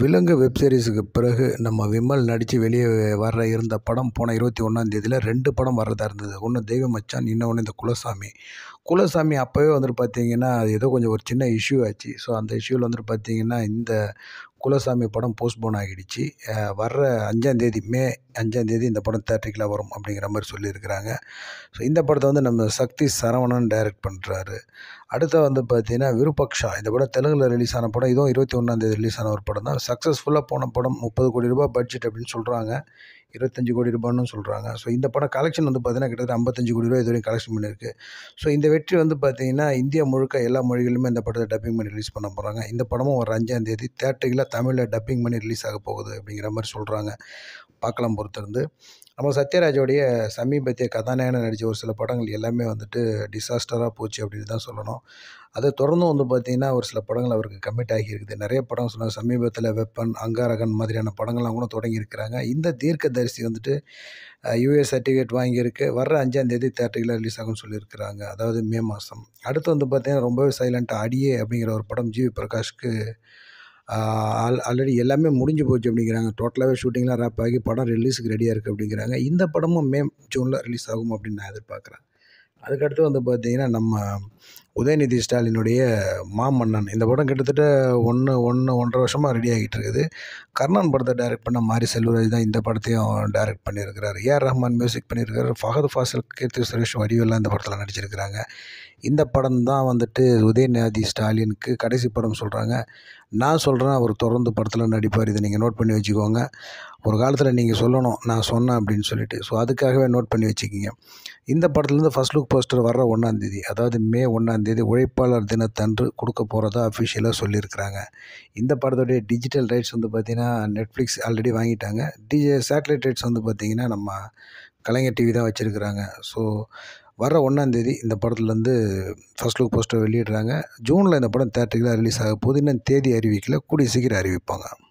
விலங்கு வெப் சீரிஸுக்கு பிறகு நம்ம விமல் நடித்து வெளியே வர இருந்த படம் போன இருபத்தி ஒன்றாந்தேதியில் ரெண்டு படம் வர்றதா இருந்தது ஒன்று தெய்வ மச்சான் இன்னொன்று இந்த குலசாமி குலசாமி அப்போவே வந்துட்டு அது ஏதோ கொஞ்சம் ஒரு சின்ன இஷ்யூ ஆச்சு ஸோ அந்த இஷ்யூவில் வந்துட்டு பார்த்தீங்கன்னா இந்த குலசாமி படம் போஸ்ட்போன் ஆகிடுச்சு வர்ற அஞ்சாந்தேதி மே அஞ்சாந்தேதி இந்த படம் தேட்டருக்குலாம் வரும் அப்படிங்கிற மாதிரி சொல்லியிருக்கிறாங்க ஸோ இந்த படத்தை வந்து நம்ம சக்தி சரவணன் டைரக்ட் பண்ணுறாரு அடுத்த வந்து பார்த்தீங்கன்னா விருபக்ஷா இந்த படம் தெலுங்கில் ரிலீஸ் ஆன படம் இதுவும் இருபத்தி ஒன்றாந்தேதி ரிலீஸ் ஆன ஒரு படம் தான் சக்ஸஸ்ஃபுல்லாக போன படம் முப்பது கோடி ரூபாய் பட்ஜெட் அப்படின்னு சொல்கிறாங்க இருபத்தஞ்சு கோடி ரூபான்னு சொல்கிறாங்க ஸோ இந்த படம் கலெக்ஷன் வந்து பார்த்திங்கன்னா கிட்டத்தட்ட ஐம்பத்தஞ்சு கோடி ரூபா இதுவரையும் கலெக்ஷன் பண்ணியிருக்கு ஸோ இந்த வெற்றி வந்து பார்த்திங்கன்னா இந்தியா முழுக்க எல்லா மொழிகளுமே இந்த படத்தை டப்பிங் பண்ணி ரிலீஸ் பண்ண போகிறாங்க இந்த படமும் ஒரு அஞ்சாம் தேதி தேட்டரில் தமிழில் டப்பிங் பண்ணி ரிலீஸ் ஆக போகுது அப்படிங்கிற மாதிரி சொல்கிறாங்க பார்க்கலாம் பொறுத்திருந்து நம்ம சத்யராஜோடைய சமீபத்திய கதாநாயகன் நடித்த ஒரு சில படங்கள் எல்லாமே வந்துட்டு டிசாஸ்டராக போச்சு அப்படின்னு தான் சொல்லணும் அதை தொடர்ந்து வந்து பார்த்திங்கன்னா ஒரு சில படங்கள் அவருக்கு கமிட் ஆகியிருக்குது நிறைய படம் சொன்னால் சமீபத்தில் வெப்பன் அங்காரகன் மாதிரியான படங்கள்லாம் கூட தொடங்கியிருக்கிறாங்க இந்த தீர்க்கதரிசி வந்துட்டு யூஎஸ் சர்டிஃபிகேட் வாங்கியிருக்கு வர்ற அஞ்சாந்தேதி தேட்டரில் ரிலீஸ் ஆகும்னு சொல்லியிருக்கிறாங்க அதாவது மே மாதம் அடுத்து வந்து பார்த்திங்கன்னா ரொம்பவே சைலண்ட்டாக அடியே அப்படிங்கிற ஒரு படம் ஜிவி பிரகாஷ்க்கு ஆல் ஆல்ரெடி எல்லாமே முடிஞ்சு போச்சு அப்படிங்கிறாங்க டோட்டலாகவே ஷூட்டிங்லாம் ரேப் ஆகி படம் ரிலீஸுக்கு ரெடியாக இருக்குது அப்படிங்கிறாங்க இந்த படமும் மே ஜூனில் ரிலீஸ் ஆகும் அப்படின்னு நான் எதிர்பார்க்குறேன் அதுக்கடுத்து வந்து பார்த்திங்கன்னா நம்ம உதயநிதி ஸ்டாலினுடைய மாமன்னன் இந்த படம் கிட்டத்தட்ட ஒன்று ஒன்று ஒன்றரை வருஷமாக ரெடி ஆகிட்டு இருக்குது கர்ணன் படத்தை டைரக்ட் பண்ண மாரி செல்வராஜ் தான் இந்த படத்தையும் டைரக்ட் பண்ணியிருக்கிறார் ஏஆர் ரஹ்மான் மியூசிக் பண்ணியிருக்காரு ஃபஹத் ஃபாசல் கீர்த்தி சுரேஷ் வடிவெல்லாம் இந்த படத்தில் நடிச்சிருக்கிறாங்க இந்த படம் தான் வந்துட்டு உதயநிதி ஸ்டாலினுக்கு கடைசி படம் சொல்கிறாங்க நான் சொல்கிறேன் அவர் தொடர்ந்து படத்தில் நடிப்பார் இதை நீங்கள் நோட் பண்ணி வச்சுக்கோங்க ஒரு காலத்தில் நீங்கள் சொல்லணும் நான் சொன்னேன் அப்படின்னு சொல்லிட்டு ஸோ அதுக்காகவே நோட் பண்ணி வச்சுக்கிங்க இந்த படத்துலேருந்து ஃபஸ்ட் லுக் போஸ்டர் வர ஒன்றாந்தேதி அதாவது மே ஒன்றாந்தேதி தேதி உழைப்பாளர் தினத்தன்று கொடுக்க போகிறதா அஃபிஷியலாக சொல்லியிருக்கிறாங்க இந்த படத்துடைய டிஜிட்டல் ரைட்ஸ் வந்து பார்த்திங்கன்னா நெட்ஃப்ளிக்ஸ் ஆல்ரெடி வாங்கிட்டாங்க டிஜி சேட்டலைட் ரைட்ஸ் வந்து பார்த்திங்கன்னா நம்ம கலைஞர் டிவி தான் வச்சுருக்கிறாங்க ஸோ வர ஒன்றாந்தேதி இந்த படத்துலேருந்து ஃபஸ்ட் லுக் போஸ்டர் வெளியிடுறாங்க ஜூனில் இந்த படம் தேட்டரில் ரிலீஸ் ஆக போது இன்னும் தேதி அறிவிக்கல கூடிய சீக்கிரம் அறிவிப்பாங்க